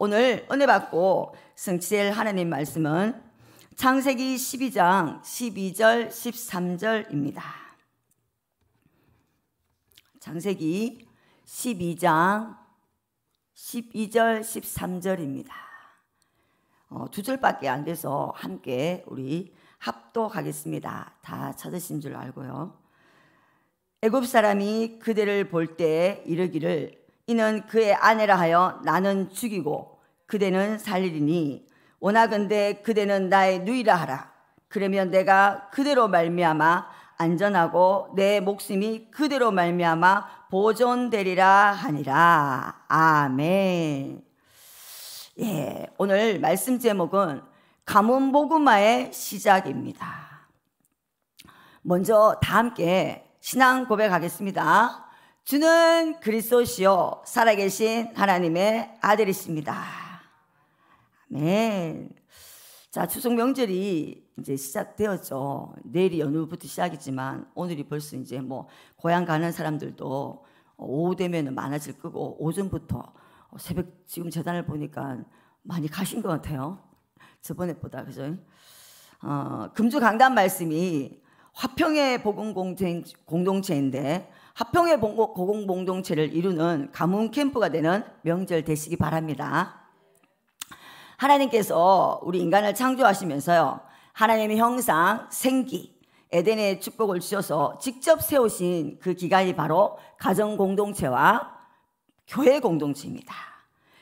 오늘 은혜 받고 승치될 하나님 말씀은 창세기 12장 12절 13절입니다. 창세기 12장 12절 13절입니다. 어, 두 절밖에 안 돼서 함께 우리 합독하겠습니다. 다 찾으신 줄 알고요. 애굽 사람이 그대를 볼 때 이르기를 이는 그의 아내라 하여 나는 죽이고 그대는 살리니 리 원하건대 그대는 나의 누이라 하라. 그러면 내가 그대로 말미암아 안전하고 내 목숨이 그대로 말미암아 보존되리라 하니라. 아멘. 예, 오늘 말씀 제목은 가문 복음화의 시작입니다. 먼저 다 함께 신앙 고백하겠습니다. 주는 그리스도시요 살아계신 하나님의 아들이십니다. 아멘. 자 추석 명절이 이제 시작되었죠. 내일이 연휴부터 시작이지만 오늘이 벌써 이제 뭐 고향 가는 사람들도 오후 되면 많아질 거고 오전부터 새벽 지금 재단을 보니까 많이 가신 것 같아요. 저번에보다 그죠? 어, 금주 강단 말씀이 화평의 복음 공동체인데 합평의 고공공동체를 이루는 가문 캠프가 되는 명절 되시기 바랍니다. 하나님께서 우리 인간을 창조하시면서요. 하나님의 형상, 생기, 에덴의 축복을 주셔서 직접 세우신 그 기간이 바로 가정 공동체와 교회 공동체입니다.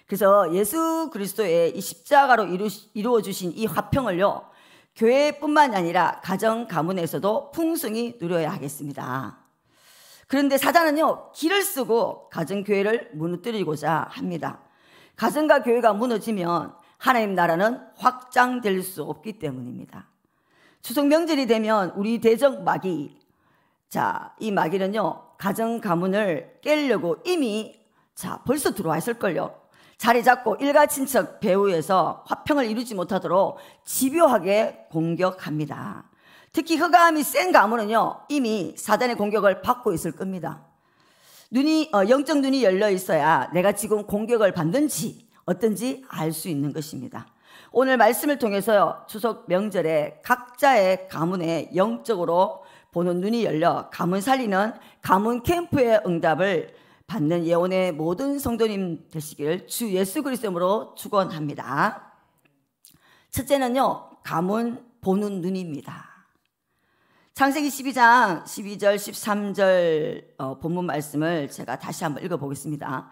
그래서 예수 그리스도의 이 십자가로 이루, 이루어 주신 이 화평을요. 교회뿐만 아니라 가정 가문에서도 풍성히 누려야 하겠습니다. 그런데 사단은요, 길을 쓰고 가정교회를 무너뜨리고자 합니다. 가정과 교회가 무너지면 하나님 나라는 확장될 수 없기 때문입니다. 추석 명절이 되면 우리 대적 마귀, 자, 이 마귀는요, 가정 가문을 깰려고 이미 자, 벌써 들어와 있을걸요. 자리 잡고 일가 친척 배후에서 화평을 이루지 못하도록 집요하게 공격합니다. 특히 허감이센 가문은요, 이미 사단의 공격을 받고 있을 겁니다. 눈이, 어, 영적 눈이 열려 있어야 내가 지금 공격을 받는지 어떤지 알 수 있는 것입니다. 오늘 말씀을 통해서요, 추석 명절에 각자의 가문에 영적으로 보는 눈이 열려 가문 살리는 가문 캠프의 응답을 받는 예언의 모든 성도님 되시길 주 예수 그리스도로 축원합니다. 첫째는요, 가문 보는 눈입니다. 창세기 12장 12절 13절 어, 본문 말씀을 제가 다시 한번 읽어보겠습니다.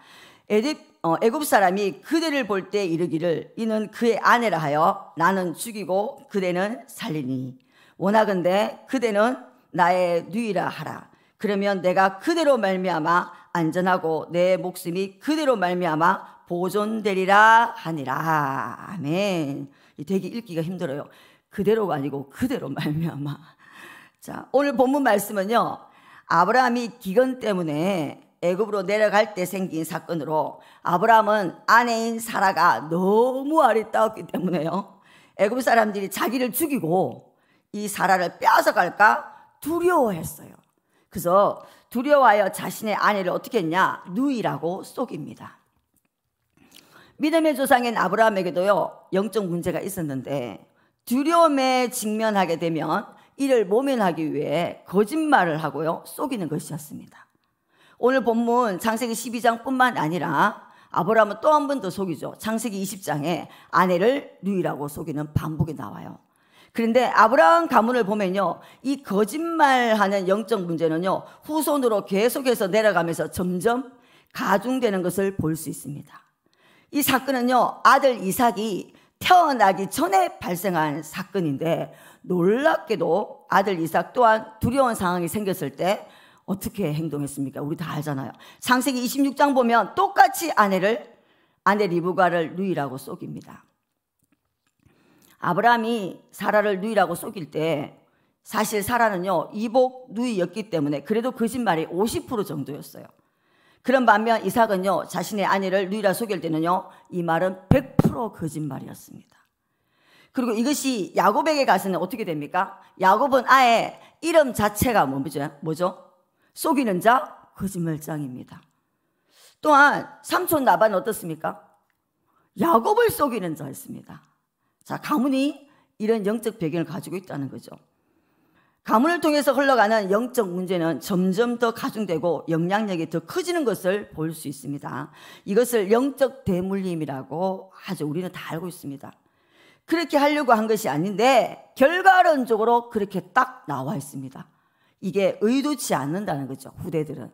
애굽 어, 애굽 사람이 그대를 볼 때 이르기를 이는 그의 아내라 하여 나는 죽이고 그대는 살리니 원하건대 그대는 나의 누이라 하라. 그러면 내가 그대로 말미암아 안전하고 내 목숨이 그대로 말미암아 보존되리라 하니라. 아멘. 되게 읽기가 힘들어요. 그대로가 아니고 그대로 말미암아. 자, 오늘 본문 말씀은요. 아브라함이 기근 때문에 애굽으로 내려갈 때 생긴 사건으로 아브라함은 아내인 사라가 너무 아리따웠기 때문에요. 애굽 사람들이 자기를 죽이고 이 사라를 빼앗아갈까 두려워했어요. 그래서 두려워하여 자신의 아내를 어떻게 했냐? 누이라고 속입니다. 믿음의 조상인 아브라함에게도요, 영적 문제가 있었는데, 두려움에 직면하게 되면 이를 모면하기 위해 거짓말을 하고요. 속이는 것이었습니다. 오늘 본문 장세기 12장뿐만 아니라 아브라함은 또 한 번 더 속이죠. 장세기 20장에 아내를 누이라고 속이는 반복이 나와요. 그런데 아브라함 가문을 보면요. 이 거짓말하는 영적 문제는요. 후손으로 계속해서 내려가면서 점점 가중되는 것을 볼 수 있습니다. 이 사건은요. 아들 이삭이 태어나기 전에 발생한 사건인데 놀랍게도 아들 이삭 또한 두려운 상황이 생겼을 때 어떻게 행동했습니까? 우리 다 알잖아요. 창세기 26장 보면 똑같이 아내를 아내 리브가를 누이라고 속입니다. 아브라함이 사라를 누이라고 속일 때 사실 사라는요 이복 누이였기 때문에 그래도 거짓말이 50% 정도였어요. 그런 반면 이삭은요 자신의 아내를 누이라 속일 때는요 이 말은 100% 거짓말이었습니다. 그리고 이것이 야곱에게 가서는 어떻게 됩니까? 야곱은 아예 이름 자체가 뭐죠? 뭐죠? 속이는 자, 거짓말장입니다. 또한 삼촌 나반 어떻습니까? 야곱을 속이는 자였습니다. 자, 가문이 이런 영적 배경을 가지고 있다는 거죠. 가문을 통해서 흘러가는 영적 문제는 점점 더 가중되고 영향력이 더 커지는 것을 볼 수 있습니다. 이것을 영적 대물림이라고 아주 우리는 다 알고 있습니다. 그렇게 하려고 한 것이 아닌데 결과론적으로 그렇게 딱 나와 있습니다. 이게 의도치 않는다는 거죠. 후대들은.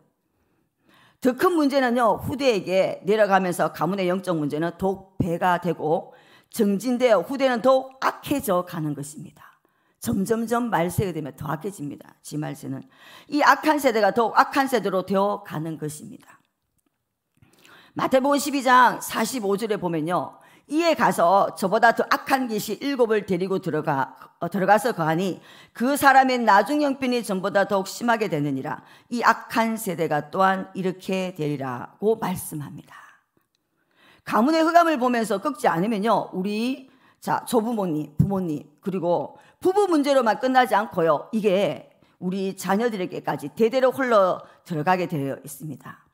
더 큰 문제는요. 후대에게 내려가면서 가문의 영적 문제는 더욱 배가 되고 정진되어 후대는 더욱 악해져 가는 것입니다. 점점점 말세가 되면 더 악해집니다. 지 말세는. 이 악한 세대가 더욱 악한 세대로 되어 가는 것입니다. 마태복음 12장 45절에 보면요. 이에 가서 저보다 더 악한 귀신 일곱을 데리고 들어가, 어, 들어가서 거하니 그 사람의 나중 형편이 전보다 더욱 심하게 되느니라. 이 악한 세대가 또한 이렇게 되리라고 말씀합니다. 가문의 흑암을 보면서 꺾지 않으면요. 우리 자, 조부모님, 부모님, 그리고 부부 문제로만 끝나지 않고요. 이게 우리 자녀들에게까지 대대로 흘러 들어가게 되어 있습니다.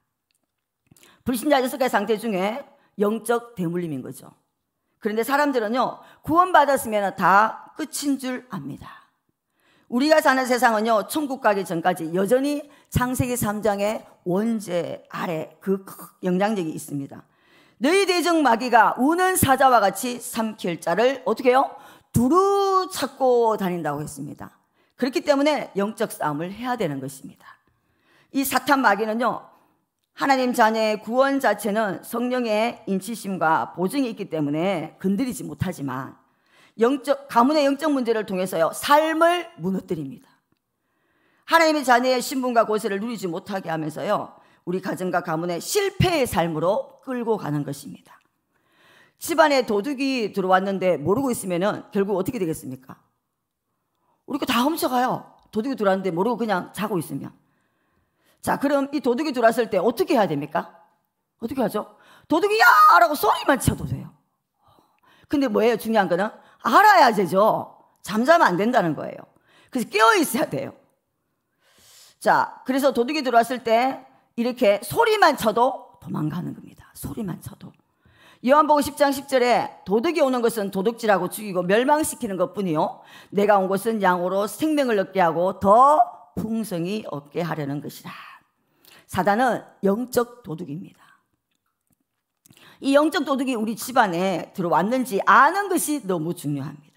불신자들 속의 상태 중에 영적 대물림인 거죠. 그런데 사람들은요, 구원받았으면 다 끝인 줄 압니다. 우리가 사는 세상은요, 천국 가기 전까지 여전히 창세기 3장의 원죄 아래 그 영향력이 있습니다. 너희 대적 마귀가 우는 사자와 같이 삼킬 자를 어떻게 해요? 두루 찾고 다닌다고 했습니다. 그렇기 때문에 영적 싸움을 해야 되는 것입니다. 이 사탄 마귀는요, 하나님 자녀의 구원 자체는 성령의 인치심과 보증이 있기 때문에 건드리지 못하지만 영적, 가문의 영적 문제를 통해서요, 삶을 무너뜨립니다. 하나님의 자녀의 신분과 고세를 누리지 못하게 하면서요, 우리 가정과 가문의 실패의 삶으로 끌고 가는 것입니다. 집안에 도둑이 들어왔는데 모르고 있으면 결국 어떻게 되겠습니까? 우리 거 다 훔쳐가요. 도둑이 들어왔는데 모르고 그냥 자고 있으면. 자, 그럼 이 도둑이 들어왔을 때 어떻게 해야 됩니까? 어떻게 하죠? 도둑이야! 라고 소리만 쳐도 돼요. 근데 뭐예요? 중요한 거는 알아야 되죠. 잠자면 안 된다는 거예요. 그래서 깨어 있어야 돼요. 자, 그래서 도둑이 들어왔을 때 이렇게 소리만 쳐도 도망가는 겁니다. 소리만 쳐도. 요한복음 10장 10절에 도둑이 오는 것은 도둑질하고 죽이고 멸망시키는 것뿐이요 내가 온 것은 양으로 생명을 얻게 하고 더풍성이 얻게 하려는 것이다 사단은 영적 도둑입니다. 이 영적 도둑이 우리 집안에 들어왔는지 아는 것이 너무 중요합니다.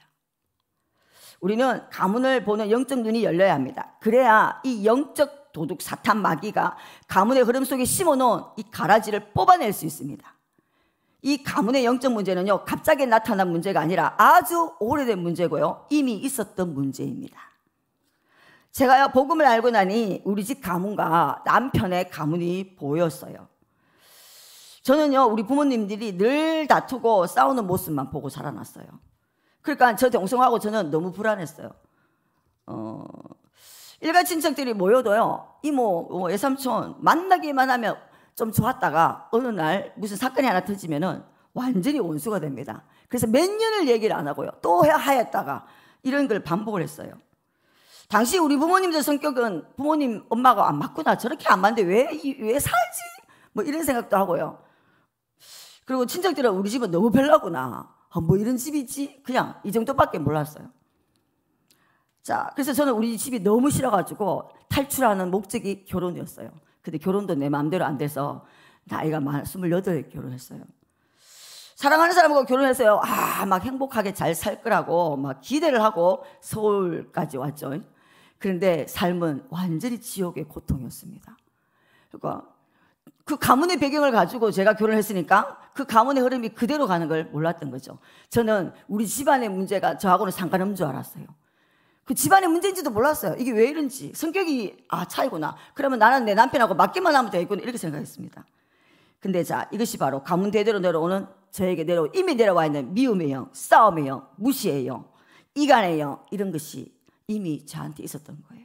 우리는 가문을 보는 영적 눈이 열려야 합니다. 그래야 이 영적 도둑 사탄 마귀가 가문의 흐름 속에 심어놓은 이 가라지를 뽑아낼 수 있습니다. 이 가문의 영적 문제는요, 갑자기 나타난 문제가 아니라 아주 오래된 문제고요, 이미 있었던 문제입니다. 제가 복음을 알고 나니 우리 집 가문과 남편의 가문이 보였어요. 저는요, 우리 부모님들이 늘 다투고 싸우는 모습만 보고 살아났어요. 그러니까 저 동생하고 저는 너무 불안했어요. 어, 일가 친척들이 모여도요, 이모, 외삼촌 뭐, 뭐 만나기만 하면 좀 좋았다가 어느 날 무슨 사건이 하나 터지면은 완전히 원수가 됩니다. 그래서 몇 년을 얘기를 안 하고요. 또 하였다가 이런 걸 반복을 했어요. 당시 우리 부모님들 성격은 부모님 엄마가 안 맞구나. 저렇게 안 맞는데 왜, 왜 살지? 뭐 이런 생각도 하고요. 그리고 친척들은 우리 집은 너무 별나구나. 아, 뭐 이런 집이지? 그냥 이 정도밖에 몰랐어요. 자, 그래서 저는 우리 집이 너무 싫어가지고 탈출하는 목적이 결혼이었어요. 근데 결혼도 내 마음대로 안 돼서 나이가 많, 28에 결혼했어요. 사랑하는 사람하고 결혼했어요. 아, 막 행복하게 잘 살 거라고 막 기대를 하고 서울까지 왔죠. 그런데 삶은 완전히 지옥의 고통이었습니다. 그러니까 그 가문의 배경을 가지고 제가 결혼을 했으니까 그 가문의 흐름이 그대로 가는 걸 몰랐던 거죠. 저는 우리 집안의 문제가 저하고는 상관없는 줄 알았어요. 그 집안의 문제인지도 몰랐어요. 이게 왜 이런지. 성격이, 아, 차이구나. 그러면 나는 내 남편하고 맞기만 하면 되겠구나. 이렇게 생각했습니다. 근데 자, 이것이 바로 가문대대로 내려오는 저에게 내려 이미 내려와 있는 미움의 영, 싸움의 영, 무시의 영, 이간의 영, 이런 것이 이미 저한테 있었던 거예요.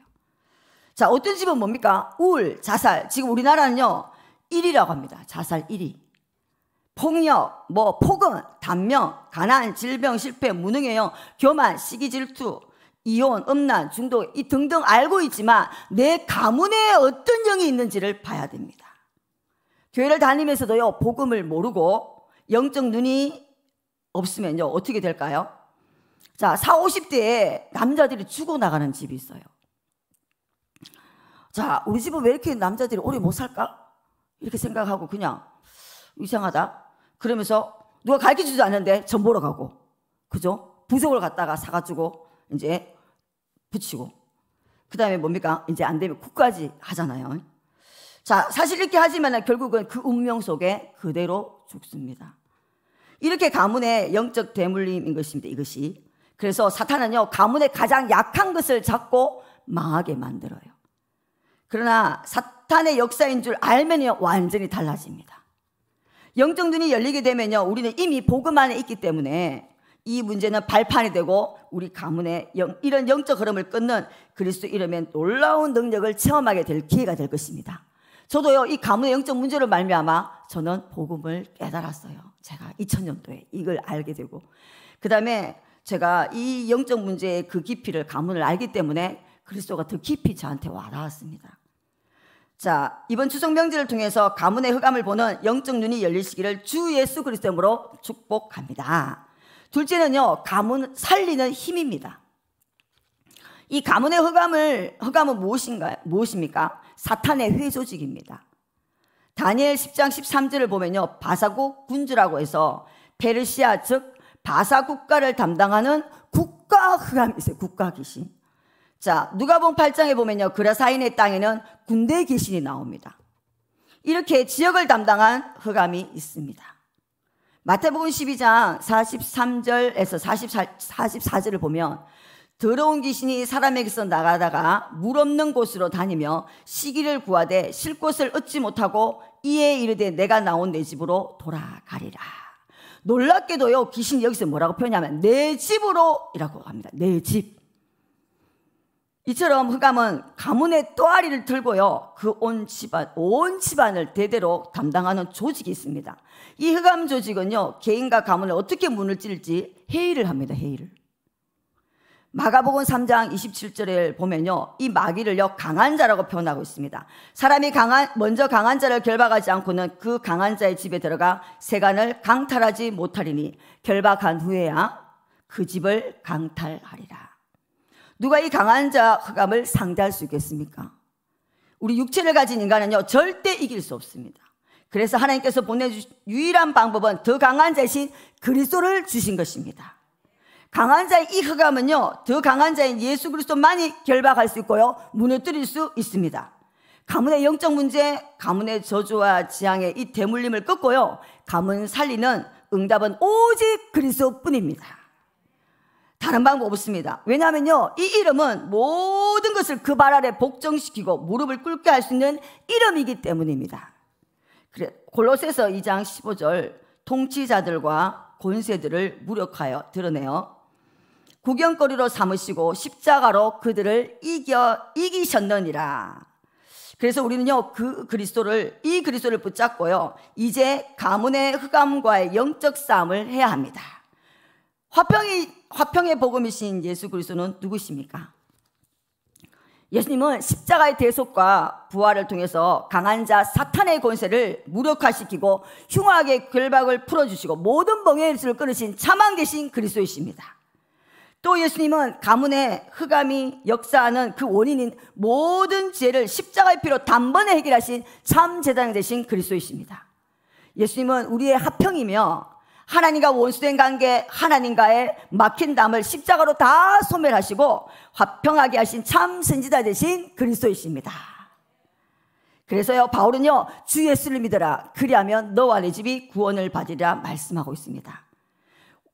자, 어떤 집은 뭡니까? 울 자살. 지금 우리나라는요, 1위라고 합니다. 자살 1위. 폭력, 뭐, 폭언, 단명, 가난, 질병, 실패, 무능해요. 교만, 시기 질투, 이혼, 음란, 중독 이 등등 알고 있지만 내 가문에 어떤 영이 있는지를 봐야 됩니다. 교회를 다니면서도요 복음을 모르고 영적 눈이 없으면요 어떻게 될까요? 자, 4, 50대에 남자들이 죽어 나가는 집이 있어요. 자, 우리 집은 왜 이렇게 남자들이 오래 못 살까? 이렇게 생각하고 그냥 이상하다. 그러면서 누가 가르쳐 주지 않는데 전 보러 가고. 그죠? 부속을 갖다가 사가지고 이제 붙이고 그 다음에 뭡니까? 이제 안 되면 국까지 하잖아요. 자, 사실 이렇게 하지만 결국은 그 운명 속에 그대로 죽습니다. 이렇게 가문의 영적 대물림인 것입니다. 이것이. 그래서 사탄은요, 가문의 가장 약한 것을 잡고 망하게 만들어요. 그러나 사탄의 역사인 줄 알면요, 완전히 달라집니다. 영적 눈이 열리게 되면요, 우리는 이미 복음 안에 있기 때문에 이 문제는 발판이 되고 우리 가문의 영, 이런 영적 흐름을 끊는 그리스도 이름의 놀라운 능력을 체험하게 될 기회가 될 것입니다. 저도요 이 가문의 영적 문제를 말미암아 저는 복음을 깨달았어요. 제가 2000년도에 이걸 알게 되고 그 다음에 제가 이 영적 문제의 그 깊이를 가문을 알기 때문에 그리스도가 더 깊이 저한테 와닿았습니다. 자, 이번 추석 명절을 통해서 가문의 흑암을 보는 영적 눈이 열리시기를 주 예수 그리스도로 축복합니다. 둘째는요, 가문 살리는 힘입니다. 이 가문의 흑암을, 흑암은 무엇인가, 무엇입니까? 사탄의 회조직입니다. 다니엘 10장 13절을 보면요, 바사국 군주라고 해서 페르시아 즉 바사 국가를 담당하는 국가 흑암이 있어요, 국가 귀신. 자, 누가복 8장에 보면요, 그라사인의 땅에는 군대 귀신이 나옵니다. 이렇게 지역을 담당한 흑암이 있습니다. 마태복음 12장 43절에서 44, 44절을 보면 더러운 귀신이 사람에게서 나가다가 물 없는 곳으로 다니며 시기를 구하되 실 곳을 얻지 못하고 이에 이르되 내가 나온 내 집으로 돌아가리라. 놀랍게도요 귀신이 여기서 뭐라고 표현하면 내 집으로이라고 합니다. 내 집. 이처럼 흑암은 가문의 또아리를 들고요. 그 온 집안, 온 집안을 대대로 담당하는 조직이 있습니다. 이 흑암 조직은요. 개인과 가문을 어떻게 문을 찔지 회의를 합니다. 회의를. 마가복음 3장 27절에 보면요. 이 마귀를요. 강한 자라고 표현하고 있습니다. 사람이 강한 먼저 강한 자를 결박하지 않고는 그 강한 자의 집에 들어가 세간을 강탈하지 못하리니 결박한 후에야 그 집을 강탈하리라. 누가 이 강한 자감을 상대할 수 있겠습니까? 우리 육체를 가진 인간은요, 절대 이길 수 없습니다. 그래서 하나님께서 보내주신 유일한 방법은 더 강한 자신 그리스도를 주신 것입니다. 강한 자의 이 흑암은요, 더 강한 자인 예수 그리스도만이 결박할 수 있고요, 무너뜨릴 수 있습니다. 가문의 영적 문제, 가문의 저주와 지향의 이 대물림을 끊고요, 가문 살리는 응답은 오직 그리스도뿐입니다. 다른 방법 없습니다. 왜냐하면요, 이 이름은 모든 것을 그 발 아래 복정시키고 무릎을 꿇게 할 수 있는 이름이기 때문입니다. 그래, 골로새서 2장 15절 통치자들과 권세들을 무력하여 드러내어 구경거리로 삼으시고 십자가로 그들을 이겨 이기셨느니라. 그래서 우리는요 그 그리스도를 이 그리스도를 붙잡고요 이제 가문의 흑암과의 영적 싸움을 해야 합니다. 화평이, 화평의 복음이신 예수 그리스도는 누구십니까? 예수님은 십자가의 대속과 부활을 통해서 강한 자 사탄의 권세를 무력화시키고 흉악의 결박을 풀어주시고 모든 멍에의 입술 끊으신 참한 계신 그리스도이십니다. 또 예수님은 가문의 흑암이 역사하는 그 원인인 모든 죄를 십자가의 피로 단번에 해결하신 참 재단 되신 그리스도이십니다. 예수님은 우리의 화평이며 하나님과 원수된 관계, 하나님과의 막힌 담을 십자가로 다 소멸하시고 화평하게 하신 참 선지자 되신 그리스도이십니다. 그래서요, 바울은요, 주 예수를 믿어라. 그리하면 너와 내 집이 구원을 받으리라 말씀하고 있습니다.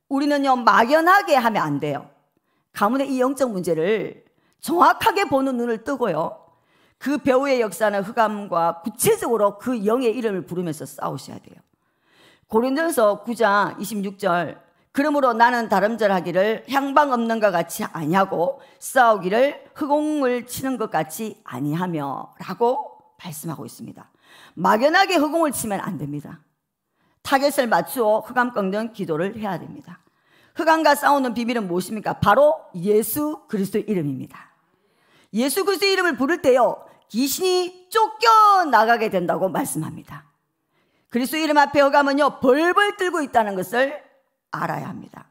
우리는요, 막연하게 하면 안 돼요. 가문의 이 영적 문제를 정확하게 보는 눈을 뜨고요. 그 배우의 역사는 흑암과 구체적으로 그 영의 이름을 부르면서 싸우셔야 돼요. 고린도서 9장 26절 그러므로 나는 다름절하기를 향방 없는 것 같이 아니하고 싸우기를 흑공을 치는 것 같이 아니하며 라고 말씀하고 있습니다. 막연하게 흑공을 치면 안 됩니다. 타겟을 맞추어 흑암 꺾는 기도를 해야 됩니다. 흑암과 싸우는 비밀은 무엇입니까? 바로 예수 그리스도 이름입니다. 예수 그리스도 이름을 부를 때요. 귀신이 쫓겨나가게 된다고 말씀합니다. 그리스도 이름 앞에 어가면요 벌벌 뜨고 있다는 것을 알아야 합니다.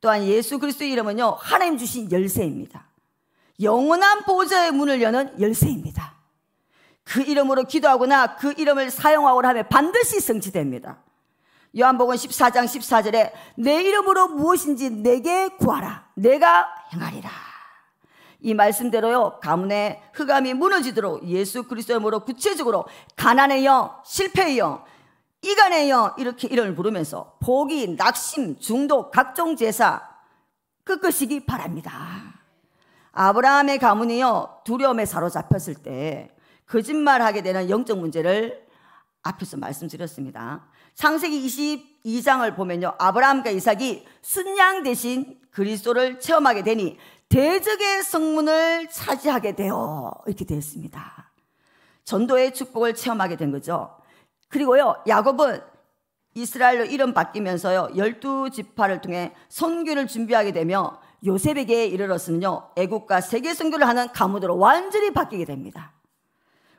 또한 예수 그리스도 이름은요 하나님 주신 열쇠입니다. 영원한 보좌의 문을 여는 열쇠입니다. 그 이름으로 기도하거나 그 이름을 사용하거나 하면 반드시 성취됩니다. 요한복음 14장 14절에 내 이름으로 무엇인지 내게 구하라. 내가 행하리라. 이 말씀대로요. 가문의 흑암이 무너지도록 예수 그리스도의 이름으로 구체적으로 가난의 영, 실패의 영, 이간해요 이렇게 이름을 부르면서 포기, 낙심, 중독, 각종 제사 끝끝이기 바랍니다. 아브라함의 가문이요 두려움에 사로잡혔을 때 거짓말하게 되는 영적 문제를 앞에서 말씀드렸습니다. 창세기 22장을 보면요 아브라함과 이삭이 순양 대신 그리스도를 체험하게 되니 대적의 성문을 차지하게 되어 이렇게 되었습니다. 전도의 축복을 체험하게 된 거죠. 그리고요, 야곱은 이스라엘로 이름 바뀌면서요, 열두 지파를 통해 선교를 준비하게 되며 요셉에게 이르렀으는요 애국과 세계 선교를 하는 가문으로 완전히 바뀌게 됩니다.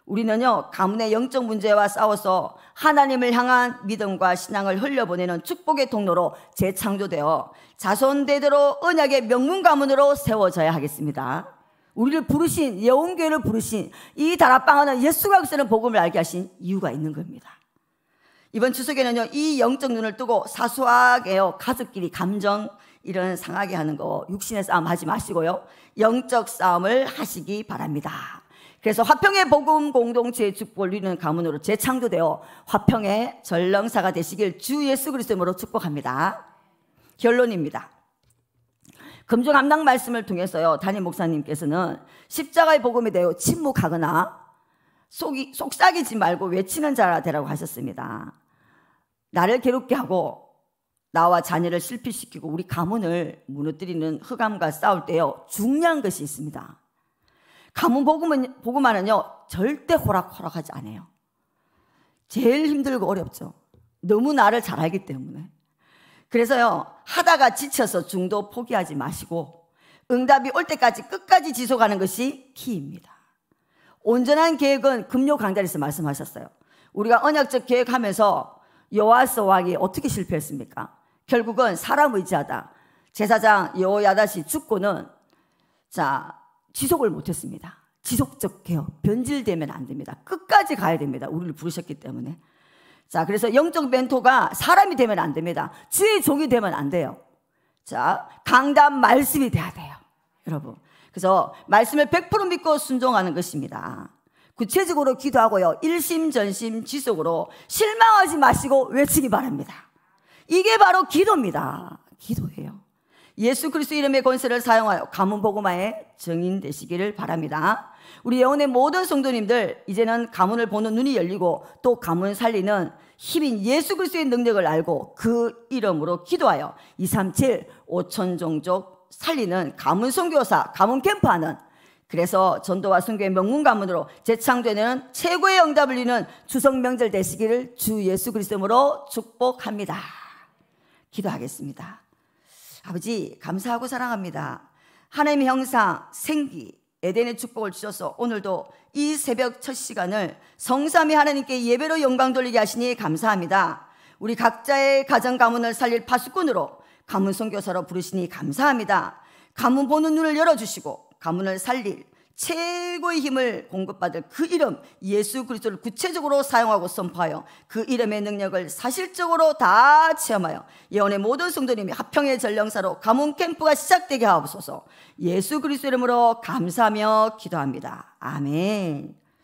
우리는요, 가문의 영적 문제와 싸워서 하나님을 향한 믿음과 신앙을 흘려보내는 축복의 통로로 재창조되어 자손대대로 언약의 명문 가문으로 세워져야 하겠습니다. 우리를 부르신, 예원교회를 부르신 이 다락방 안은 예수 그리스는 복음을 알게 하신 이유가 있는 겁니다. 이번 추석에는요, 이 영적 눈을 뜨고 사소하게요, 가족끼리 감정, 이런 상하게 하는 거, 육신의 싸움 하지 마시고요, 영적 싸움을 하시기 바랍니다. 그래서 화평의 복음 공동체의 축복을 누리는 가문으로 재창조되어 화평의 전령사가 되시길 주 예수 그리스도로 축복합니다. 결론입니다. 금주 감당 말씀을 통해서요, 담임 목사님께서는 십자가의 복음에 대해 침묵하거나 속이, 속삭이지 말고 외치는 자라 되라고 하셨습니다. 나를 괴롭게 하고 나와 자녀를 실패시키고 우리 가문을 무너뜨리는 흑암과 싸울 때요. 중요한 것이 있습니다. 가문 복음은, 복음화는요. 절대 호락호락하지 않아요. 제일 힘들고 어렵죠. 너무 나를 잘 알기 때문에. 그래서요. 하다가 지쳐서 중도 포기하지 마시고 응답이 올 때까지 끝까지 지속하는 것이 키입니다. 온전한 계획은 금요 강단에서 말씀하셨어요. 우리가 언약적 계획하면서 여호와스 왕이 어떻게 실패했습니까? 결국은 사람 의지하다. 제사장 여호야다시 죽고는 자 지속을 못했습니다. 지속적 개혁 변질되면 안 됩니다. 끝까지 가야 됩니다. 우리를 부르셨기 때문에. 자 그래서 영적 멘토가 사람이 되면 안 됩니다. 주의 종이 되면 안 돼요. 자 강단 말씀이 돼야 돼요. 여러분 그래서 말씀을 100% 믿고 순종하는 것입니다. 구체적으로 기도하고요. 일심전심 지속으로 실망하지 마시고 외치기 바랍니다. 이게 바로 기도입니다. 기도예요. 예수 그리스 이름의 권세를 사용하여 가문 복음화의 증인 되시기를 바랍니다. 우리 예원의 모든 성도님들 이제는 가문을 보는 눈이 열리고 또 가문 살리는 힘인 예수 그리스의 능력을 알고 그 이름으로 기도하여 237 5천 종족 살리는 가문 선교사, 가문 캠프하는 그래서 전도와 선교의 명문 가문으로 재창되는 최고의 응답을 이는 추석 명절 되시기를 주 예수 그리스도로 축복합니다. 기도하겠습니다. 아버지 감사하고 사랑합니다. 하나님의 형상 생기 에덴의 축복을 주셔서 오늘도 이 새벽 첫 시간을 성삼위 하나님께 예배로 영광 돌리게 하시니 감사합니다. 우리 각자의 가정 가문을 살릴 파수꾼으로 가문 선교사로 부르시니 감사합니다. 가문 보는 눈을 열어주시고 가문을 살릴 최고의 힘을 공급받을 그 이름 예수 그리스도를 구체적으로 사용하고 선포하여 그 이름의 능력을 사실적으로 다 체험하여 예언의 모든 성도님이 합평의 전령사로 가문 캠프가 시작되게 하옵소서 예수 그리스도 이름으로 감사하며 기도합니다. 아멘.